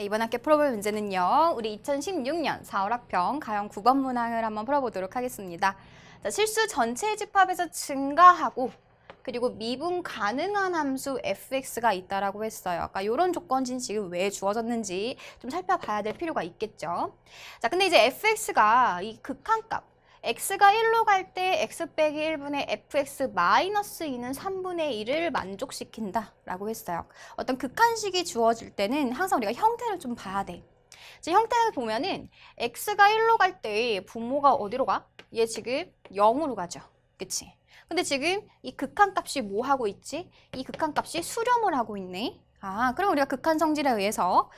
네, 이번 학기 풀어볼 문제는요. 우리 2016년 4월학평 가형 9번 문항을 한번 풀어보도록 하겠습니다. 자, 실수 전체 집합에서 증가하고 그리고 미분 가능한 함수 fx가 있다라고 했어요. 아까 그러니까 이런 조건진 지금 왜 주어졌는지 좀 살펴봐야 될 필요가 있겠죠. 자, 근데 이제 fx가 이 극한값 x가 1로 갈 때 x 빼기 1분의 fx 마이너스 2는 3분의 1을 만족시킨다 라고 했어요. 어떤 극한식이 주어질 때는 항상 우리가 형태를 좀 봐야 돼. 이제 형태를 보면은 x가 1로 갈 때부모가 어디로 가? 얘 지금 0으로 가죠. 그치? 근데 지금 이 극한값이 뭐 하고 있지? 이 극한값이 수렴을 하고 있네. 아, 그럼 우리가 극한 성질에 의해서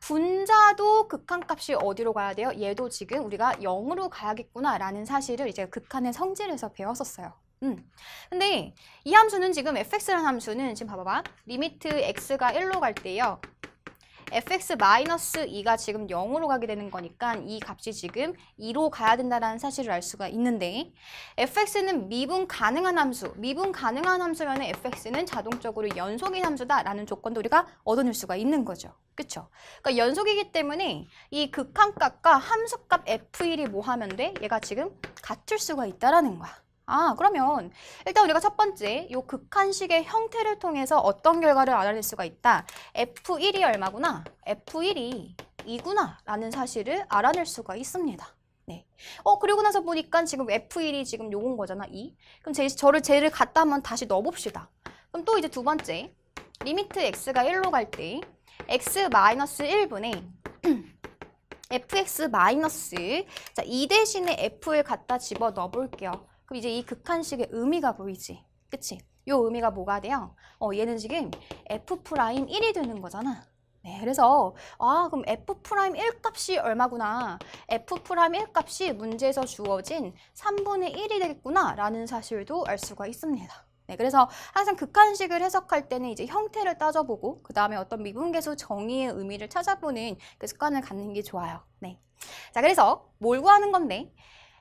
분자도 극한값이 어디로 가야 돼요? 얘도 지금 우리가 0으로 가야겠구나라는 사실을 이제 극한의 성질에서 배웠었어요. 음. 근데 이 함수는 지금 fx라는 함수는 지금 봐봐봐. 리미트 x가 1로 갈 때요. fx-2가 지금 0으로 가게 되는 거니까 이 값이 지금 2로 가야 된다는 사실을 알 수가 있는데 fx는 미분 가능한 함수, 미분 가능한 함수면 fx는 자동적으로 연속인 함수다라는 조건도 우리가 얻어낼 수가 있는 거죠. 그쵸? 그러니까 연속이기 때문에 이 극한값과 함수값 f1이 뭐 하면 돼? 얘가 지금 같을 수가 있다라는 거야. 아, 그러면 일단 우리가 첫 번째 이 극한식의 형태를 통해서 어떤 결과를 알아낼 수가 있다. F1이 얼마구나, F1이 2구나 라는 사실을 알아낼 수가 있습니다. 네. 어, 그리고 나서 보니까 지금 F1이 지금 요건 거잖아, 2. 그럼 제, 저를 제를 갖다 한번 다시 넣어봅시다. 그럼 또 이제 두 번째, 리미트 x가 1로 갈 때 x 1분의 fx 마이너스 자, 2 대신에 f를 갖다 집어 넣어 볼게요. 그럼 이제 이 극한식의 의미가 보이지. 그치? 요 의미가 뭐가 돼요? 어, 얘는 지금 f 프라임 1이 되는 거잖아. 네, 그래서 아, 그럼 f 프라임 1 값이 얼마구나. f 프라임 1 값이 문제에서 주어진 3분의 1이 되겠구나라는 사실도 알 수가 있습니다. 네, 그래서 항상 극한식을 해석할 때는 이제 형태를 따져보고 그 다음에 어떤 미분계수 정의의 의미를 찾아보는 그 습관을 갖는 게 좋아요. 네. 자, 그래서 뭘 구하는 건데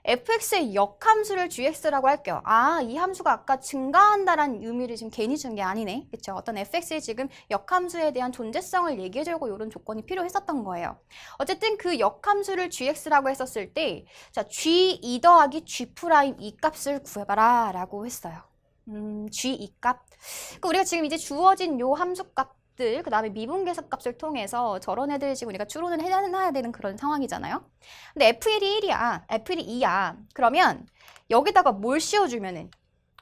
fx의 역함수를 gx라고 할게요. 아, 이 함수가 아까 증가한다라는 의미를 지금 괜히 준 게 아니네. 그쵸? 어떤 fx의 지금 역함수에 대한 존재성을 얘기해주고 이런 조건이 필요했었던 거예요. 어쨌든 그 역함수를 gx라고 했었을 때, 자, g2 더하기 g 프라임 이 값을 구해봐라 라고 했어요. 음, g2 값. 그 우리가 지금 이제 주어진 요 함수 값 값들, 그 다음에 미분계석 값을 통해서 저런 애들 지금 우리가 추론을 해야 되는 그런 상황이잖아요. 근데 F1이 1이야. F1이 2야. 그러면 여기다가 뭘 씌워주면은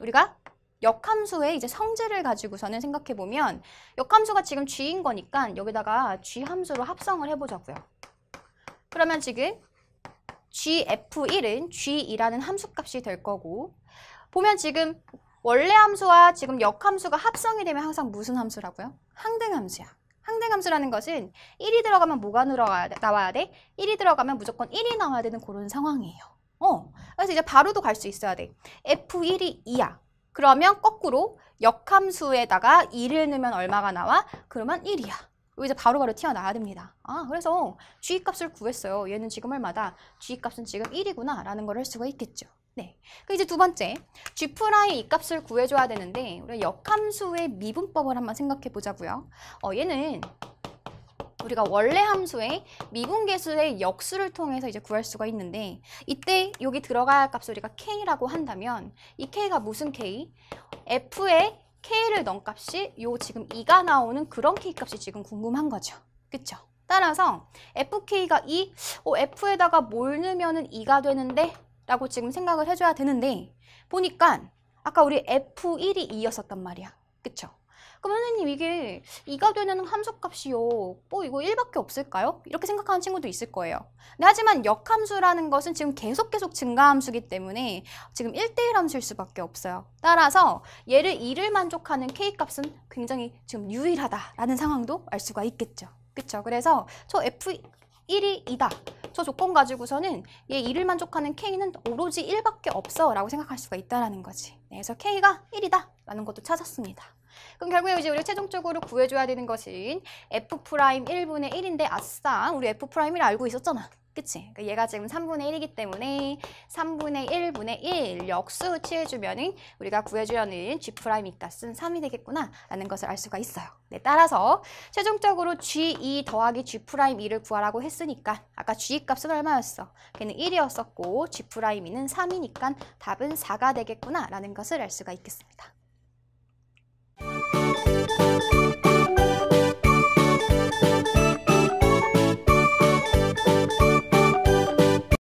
우리가 역함수의 이제 성질을 가지고서는 생각해보면 역함수가 지금 g인 거니까 여기다가 g 함수로 합성을 해보자고요. 그러면 지금 gf1은 g이라는 함수값이 될 거고 보면 지금 원래 함수와 지금 역함수가 합성이 되면 항상 무슨 함수라고요? 항등함수야. 항등함수라는 것은 1이 들어가면 뭐가 들어가야 돼? 나와야 돼? 1이 들어가면 무조건 1이 나와야 되는 그런 상황이에요. 어, 그래서 이제 바로도 갈 수 있어야 돼. F1이 2야. 그러면 거꾸로 역함수에다가 2를 넣으면 얼마가 나와? 그러면 1이야. 이제 바로바로 바로 튀어나와야 됩니다. 아, 그래서 G값을 구했어요. 얘는 지금 얼마다? G값은 지금 1이구나 라는 걸 할 수가 있겠죠. 네. 그 이제 두 번째, g 프라의 이 값을 구해줘야 되는데 우리 역함수의 미분법을 한번 생각해 보자고요. 어, 얘는 우리가 원래 함수의 미분계수의 역수를 통해서 이제 구할 수가 있는데 이때 여기 들어갈 값을 우리가 k라고 한다면 이 k가 무슨 k? f의 k를 넣은 값이 요 지금 2가 나오는 그런 k 값이 지금 궁금한 거죠. 그렇죠 따라서 fk가 2, 어, f에다가 뭘 넣으면 2가 되는데 라고 지금 생각을 해줘야 되는데 보니까 아까 우리 F1이 2였었단 말이야. 그쵸? 그럼 선생님 이게 2가 되는 함수값이요. 뭐 이거 1밖에 없을까요? 이렇게 생각하는 친구도 있을 거예요. 근데 하지만 역함수라는 것은 지금 계속 계속 증가함수기 때문에 지금 1대1 함수일 수밖에 없어요. 따라서 얘를 2를 만족하는 k값은 굉장히 지금 유일하다라는 상황도 알 수가 있겠죠. 그쵸? 그래서 저 F 1위이다저 조건 가지고서는 얘 1을 만족하는 K는 오로지 1밖에 없어 라고 생각할 수가 있다는 거지. 네, 그래서 K가 1이다 라는 것도 찾았습니다. 그럼 결국에 이제 우리 최종적으로 구해줘야 되는 것은 F 프라임 1분의 1인데 아싸 우리 F 프라임을 알고 있었잖아. 그치? 그러니까 얘가 지금 3분의 1이기 때문에 3분의 1분의 1 역수 취해주면 은 우리가 구해주려는 G 프라임 이값은 3이 되겠구나 라는 것을 알 수가 있어요. 네, 따라서 최종적으로 G2 e 더하기 G 프라임 2를 구하라고 했으니까 아까 G 값은 얼마였어? 걔는 1이었었고 G 프라임 2는 3이니까 답은 4가 되겠구나 라는 것을 알 수가 있겠습니다.